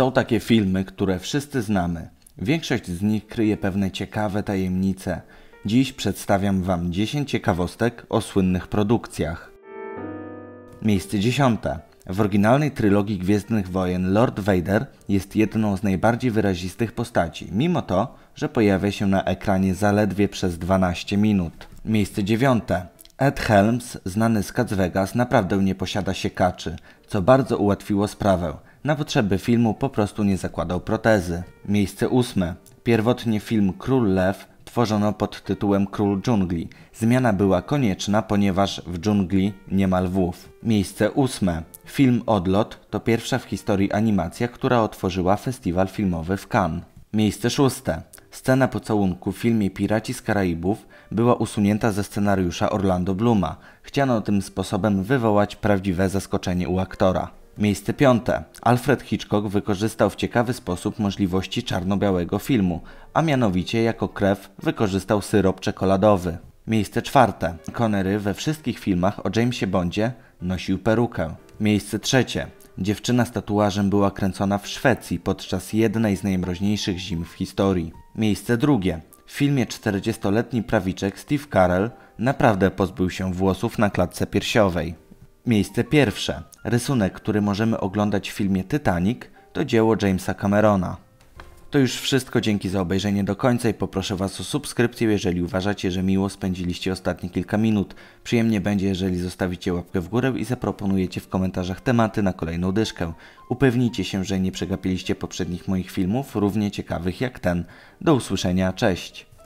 Są takie filmy, które wszyscy znamy. Większość z nich kryje pewne ciekawe tajemnice. Dziś przedstawiam Wam 10 ciekawostek o słynnych produkcjach. Miejsce 10. W oryginalnej trylogii Gwiezdnych Wojen Lord Vader jest jedną z najbardziej wyrazistych postaci, mimo to, że pojawia się na ekranie zaledwie przez 12 minut. Miejsce 9. Ed Helms, znany z Cats Vegas, naprawdę nie posiada siekaczy, co bardzo ułatwiło sprawę na potrzeby filmu po prostu nie zakładał protezy. Miejsce ósme. Pierwotnie film Król Lew tworzono pod tytułem Król Dżungli. Zmiana była konieczna, ponieważ w dżungli nie ma lwów. Miejsce ósme. Film Odlot to pierwsza w historii animacja, która otworzyła festiwal filmowy w Cannes. Miejsce szóste. Scena pocałunku w filmie Piraci z Karaibów była usunięta ze scenariusza Orlando Bluma. Chciano tym sposobem wywołać prawdziwe zaskoczenie u aktora. Miejsce piąte. Alfred Hitchcock wykorzystał w ciekawy sposób możliwości czarno-białego filmu, a mianowicie jako krew wykorzystał syrop czekoladowy. Miejsce czwarte. Connery we wszystkich filmach o Jamesie Bondzie nosił perukę. Miejsce trzecie. Dziewczyna z tatuażem była kręcona w Szwecji podczas jednej z najmroźniejszych zim w historii. Miejsce drugie. W filmie 40-letni prawiczek Steve Carell naprawdę pozbył się włosów na klatce piersiowej. Miejsce pierwsze. Rysunek, który możemy oglądać w filmie Titanic, to dzieło Jamesa Camerona. To już wszystko, dzięki za obejrzenie do końca i poproszę Was o subskrypcję, jeżeli uważacie, że miło spędziliście ostatnie kilka minut. Przyjemnie będzie, jeżeli zostawicie łapkę w górę i zaproponujecie w komentarzach tematy na kolejną dyszkę. Upewnijcie się, że nie przegapiliście poprzednich moich filmów, równie ciekawych jak ten. Do usłyszenia, cześć!